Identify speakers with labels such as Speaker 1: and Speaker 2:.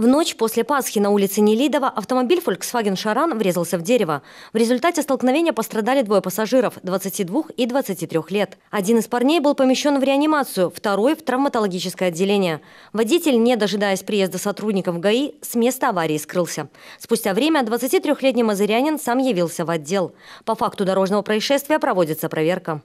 Speaker 1: В ночь после Пасхи на улице Нелидова автомобиль Volkswagen Шаран врезался в дерево. В результате столкновения пострадали двое пассажиров – 22 и 23 лет. Один из парней был помещен в реанимацию, второй – в травматологическое отделение. Водитель, не дожидаясь приезда сотрудников ГАИ, с места аварии скрылся. Спустя время 23-летний мазырянин сам явился в отдел. По факту дорожного происшествия проводится проверка.